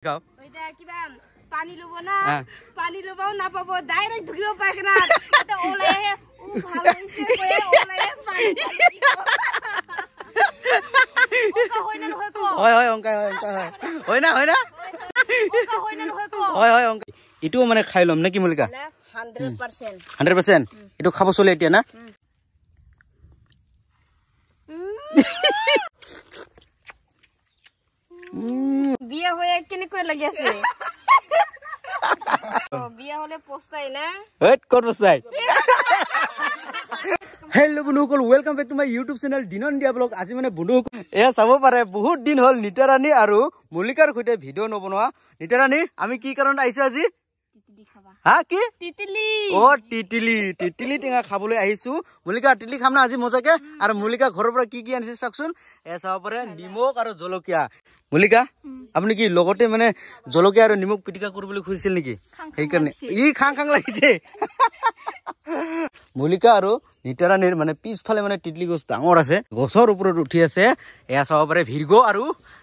এইটো মানে খাই লম নে কি মল্লিকা হাণ্ড্ৰেড পাৰ্চেণ্ট এইটো খাব চলে এতিয়া না হেল্ল' মাই ইউটিউব চেনেল দিনন দিয়া আজি মানে বন্ধুসকল এয়া চাব পাৰে বহুত দিন হ'ল নীতাৰাণী আৰু মল্লিকাৰ সৈতে ভিডিঅ' নবনোৱা নীতাৰাণী আমি কি কাৰণত আহিছো আজি মল্লিকা ঘৰৰ পৰা কি কি আনিছে চাওকচোন নিমখ আৰু জলকীয়া মল্লিকা আপুনি কি লগতে মানে জলকীয়া আৰু নিমখ পিটিকা কৰিবলৈ খুজিছিল নেকি সেইকাৰণে ই খাং খাং লাগিছে মল্লিকা আৰু নিতাৰাণীৰ মানে পিছফালে মানে তিতলি গছ ডাঙৰ আছে গছৰ ওপৰত উঠি আছে এয়া চাব পাৰে ভিৰ্গ আৰু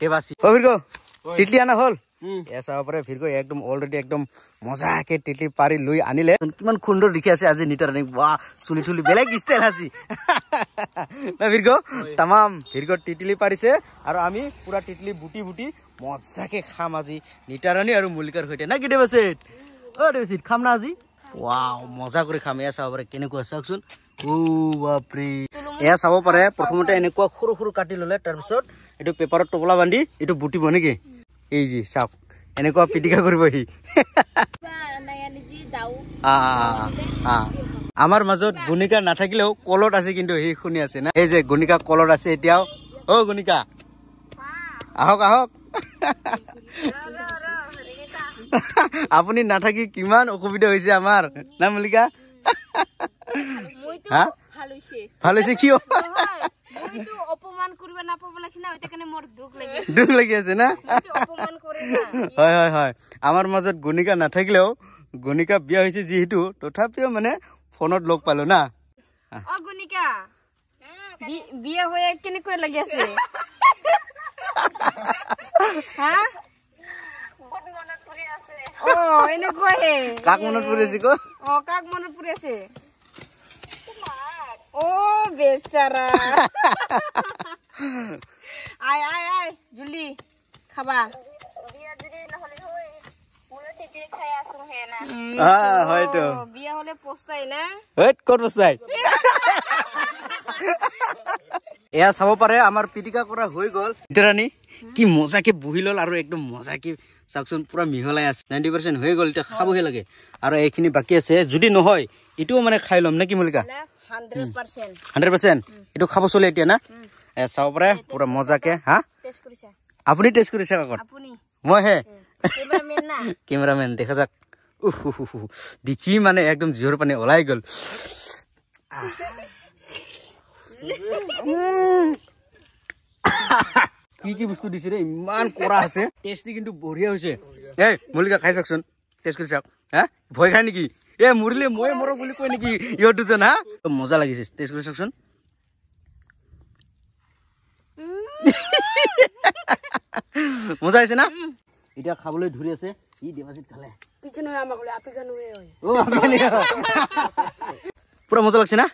টেবাচি অ ভিৰ্গ তিতলি আনা হল এচাব পাৰে ফিৰ কৰি একদম অলৰেডি একদম মজাকে তিলি পাৰি লৈ আনিলে কিমান সুন্দৰ দেখি আছে আজি নিতা ৰাণী বা চুলি চুলি বেলেগ ষ্টাইল আজি ফিৰ তাম ফিৰ তিতিলি পাৰিছে আৰু আমি পুৰা তিতিলি বুটি বুটি মজাকে খাম আজি নিতা ৰাণী আৰু মল্লিকাৰ সৈতে না কি দেৱচিত অ দেৱচিত খাম না আজি ৱা মজা কৰি খাম এয়া চাব পাৰে কেনেকুৱা চাওকচোন ও বাপৰে এয়া চাব পাৰে প্ৰথমতে এনেকুৱা সৰু সৰু কাটি ল'লে তাৰপিছত এইটো পেপাৰত টোপলা বান্ধি এইটো বুটিব নেকি এই যে চাওক এনেকুৱা পিটিকা কৰিব সি আমাৰ মাজত গুণিকা নাথাকিলেও কলত আছে কিন্তু সি শুনি আছে না এই যে গুণিকা কলত আছে এতিয়াও অ গুণিকা আহক আহক আপুনি নাথাকি কিমান অসুবিধা হৈছে আমাৰ না মল্লিকা ভাল হৈছে কিয় দুখ লাগি আছে না হয় হয় হয় আমাৰ মাজত গুণিকা নাথাকিলেও গুণিকা বিয়া হৈছে যিহেতু তথাপিও মানে ফোনত লগ পালো না কাক মনত পৰি আছে ओ बेचारा आय आय आय जुली खबा মিহলাই আছে খাবহে লাগে আৰু এইখিনি বাকী আছে যদি নহয় এইটো মানে খাই লম নে কি মল্লিকা হাণ্ড্ৰেড পাৰ্চেণ্ট এইটো খাব চলে এতিয়া না চাব পাৰে পুৰা মজাকে হা আপুনি টেষ্ট কৰিছে আগত মই হে কেমেৰামেন দেখা যাক দেখি মানে একদম জিঅ'ৰ পানী ওলাই গ'ল কি কি বস্তু দিছে ৰে ইমান কৰা আছে টেষ্ট কিন্তু বঢ়িয়া হৈছে এই মল্লিকা খাই চাওকচোন টেষ্ট কৰি চাওক হা ভয় খায় নেকি এ মৰিলে ময়ে মৰ বুলি কয় নেকি ইহঁতোজন হা মজা লাগিছে টেষ্ট কৰি চাওকচোন মজা আহিছে না এতিয়া খাবলৈ ধৰি আছে ই ধেমাজিত খালে পুৰা মজা লাগিছে না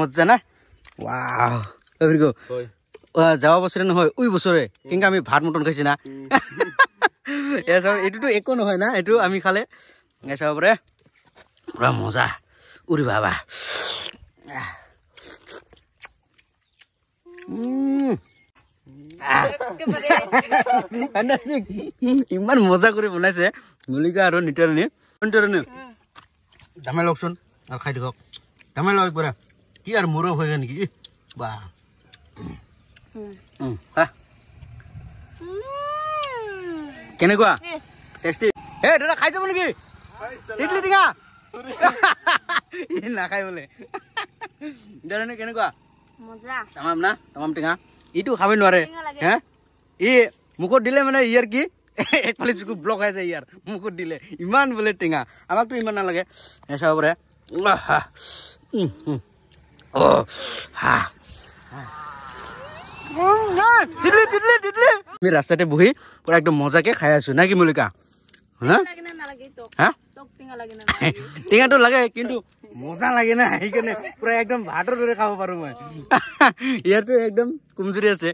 মজা না ৱাহ যাব বছৰে নহয় উই বছৰে কিন্তু আমি ভাত মটন খাইছি না এইটোতো একো নহয় না এইটো আমি খালে চাব পাৰে পুৰা মজা উৰি বাবা ইমান মজা কৰি বনাইছে মলিকা আৰু নিতাৰণী দামে লওকচোন আৰু খাই দিয়ক দামে লওক একবাৰ কি আৰু হৈ যায় নেকি বা কেনেকুৱা টেষ্টি এ দাদা খাই যাব নেকি ইডলি টিঙা নাখাই বোলে দাদানে কেনেকুৱা তামাম না তামাম টিঙা ইটো খাবই নোৱাৰে হা ই মুখত দিলে মানে ইয়াৰ কি একফালে চকু ব্লক হৈ আছে ইয়াৰ মুখত দিলে ইমান বোলে টিঙা আমাকতো ইমান নালাগে চাব পাৰে হা ৰাস্তাতে বহি পুৰা একদম মজাকে খাই আছো নে কি টেঙাটো লাগে কিন্তু মজা লাগে না সেইকাৰণে পুৰা একদম ভাতৰ দৰে খাব পাৰো মই ইয়াতো একদম কমজুৰি আছে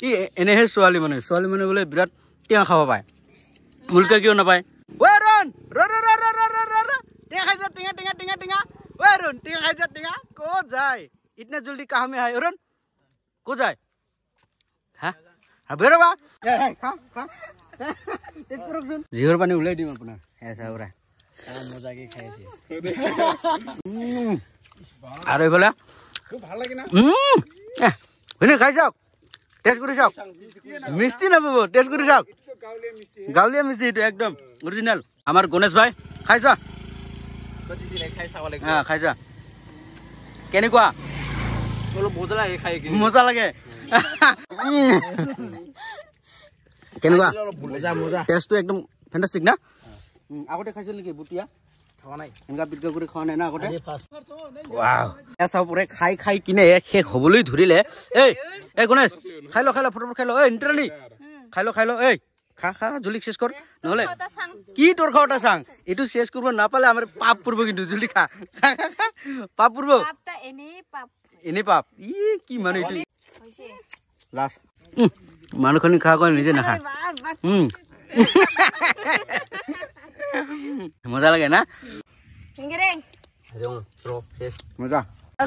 কি এনেহে ছোৱালী মানুহ ছোৱালী মানুহ বোলে বিৰাট টেঙা খাব পায় মল্লিকা কিয় নাপায় ক'ত যায় ইতনা জলদি কাহামে আহে অৰুণ ক'ত যায় জিহৰ পানী ওলাই দিম আপোনাৰ আৰু এইফালে খাই চাওক টেষ্ট কৰি চাওক মিষ্টি নাপাব টেষ্ট কৰি চাওক গাঁৱলীয়া মিষ্টি এইটো একদম অৰিজিনেল আমাৰ গণেশ ভাই খাইছা খাইছা কেনেকুৱা মজা লাগে খাই মজা লাগে কেনেকুৱা টেষ্টটো একদম ফেণ্টাষ্টিক না আগতে খাইছিল নেকি বুটিয়া খাই খাই কিনে শেষ হবলৈ ধৰিলে এই এই গণেশ খাই ল খাই ল ফটোফট খাই ল এই ইণ্টাৰনি খাই ল খাই ল এই খা খা জুলিক চেছ কৰ নহ'লে কি তোৰ খাওঁ চাং এইটো চেছ কৰিব নাপালে আমাৰ পাপ পৰিব কিন্তু জুলি খা পাপ পৰিব এনেই পাপ ই কি মানে এইটো লাষ্ট মানুহখিনি খোৱা কৰে নিজে নাখা মজা লাগে না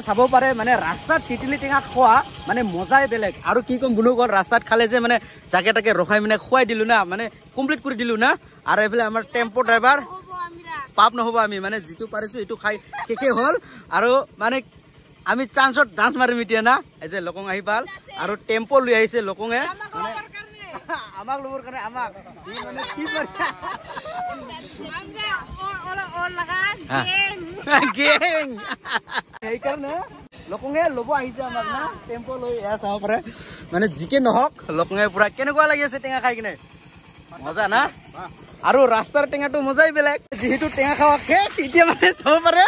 চাব পাৰে মানে ৰাস্তাত তিতিলি টেঙা খোৱা মানে মজাই বেলেগ আৰু কি ক'ম বোলো ক'ল ৰাস্তাত খালে যে মানে জাকে তাকে ৰখাই মানে খুৱাই দিলো না মানে কমপ্লিট কৰি দিলো না আৰু এইফালে আমাৰ টেম্পু ড্ৰাইভাৰ পাপ নহ'ব আমি মানে যিটো পাৰিছো সেইটো খাই শেষেই হ'ল আৰু মানে আমি চান্সত ডান্স মাৰিম এতিয়া না এই যে লকং আহি পাল আৰু টেম্পো লৈ আহিছে লকঙে সেইকাৰণে লকঙে লব আহিছে আমাক না লৈ এয়া চাব পাৰে মানে যিকে নহওক লকঙে পুৰা কেনেকুৱা লাগি আছে টেঙা খাই কিনে মজা না আৰু ৰাস্তাৰ টেঙাটো মজাই বেলেগ যিহেতু টেঙা খাৱা শেষ মানে চাব পাৰে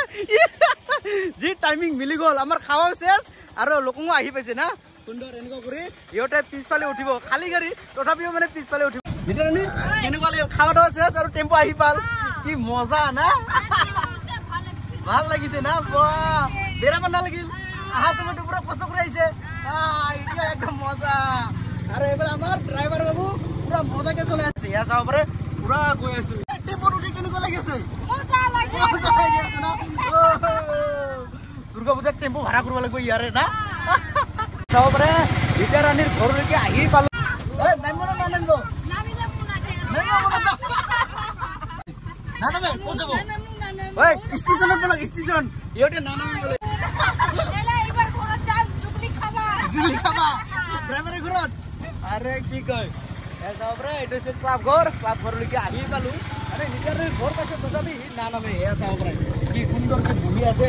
যি টাইমিং মিলি গ'ল আমাৰ খাৱাও চেচ আৰু লোকমো আহি পাইছে না সুন্দৰ এনেকুৱা কৰি সিহঁতে পিছফালে উঠিব খালী গাড়ী তথাপিও মানে পিছফালে উঠিব ভিতৰণি কেনেকুৱা লাগিল খাৱাটো চেচ আৰু টেম্পু আহি পাল কি মজা না ভাল লাগিছে না বেৰাব নালাগিল আহা সময়টো পুৰা কষ্ট কৰি আহিছে এতিয়া একদম মজা আৰু এইবাৰ আমাৰ ড্ৰাইভাৰ বাবু পুৰা মজাকে চলাই আছে ইয়াৰ চাব পাৰে পুৰা গৈ আছো টেম্পুত উঠি কেনেকুৱা লাগি আছে টেম্পু ভাড়া কৰিব লাগিব ইয়াৰে এটা চাব পাৰে ৰিটা ৰাণীৰ ঘৰলৈকে আহি পালো আহি পালো আৰে নিজৰ ঘৰ পাইছে তথাপি সি নানামে এয়া চাব পাৰে কি সুন্দৰকে ঘূৰি আছে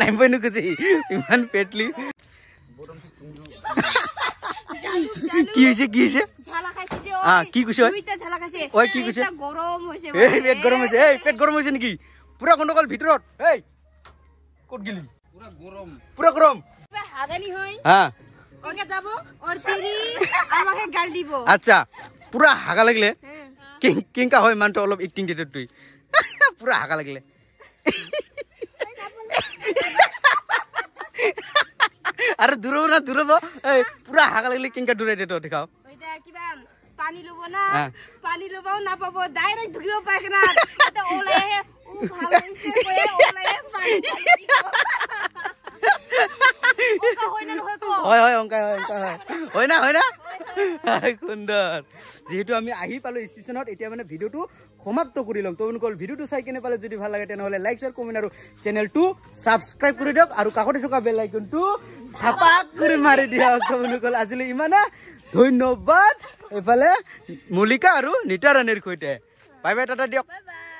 নাই বই নুকুছি ইমান পেটলি কি হৈছে কি হৈছে কি কৈছে পেট গৰম হৈছে এই পেট গৰম হৈছে নেকি পুৰা গণ্ডগোল ভিতৰত এই কত গেলি পুৰা গৰম হা আচ্ছা পুৰা হাগা লাগিলে কেংকা হয় মানুহটো অলপ ইটিং ডেটত তুই পুৰা হাগা লাগিলে আৰু দূৰব না দূৰব এই পুৰা হাগ লাগিলে কিংকা দূৰাই দে তো দেখাও এইটা কিবা পানী লব না পানী লবাও না ডাইৰেক্ট ধুকিব পাক না হয় হয় অংকাই যিহেতু আমি আহি পালো ষ্টেচনত এতিয়া মানে ভিডিঅ'টো সমাপ্ত কৰি ল'ম তোমালোকৰ ভিডিঅ'টো চাই কিনে পালে যদি ভাল লাগে তেনেহ'লে লাইক শ্বেয়াৰ কমেণ্ট আৰু চেনেলটো ছাবস্ক্ৰাইব কৰি দিয়ক আৰু কাষতে থকা বেল আইকনটো হাপাক কৰি মাৰি দিয়ক তোমালোকৰ আজিলৈ ইমানে ধন্যবাদ এইফালে মল্লিকা আৰু নীতাৰাণীৰ সৈতে বাই বাই টাটা দিয়ক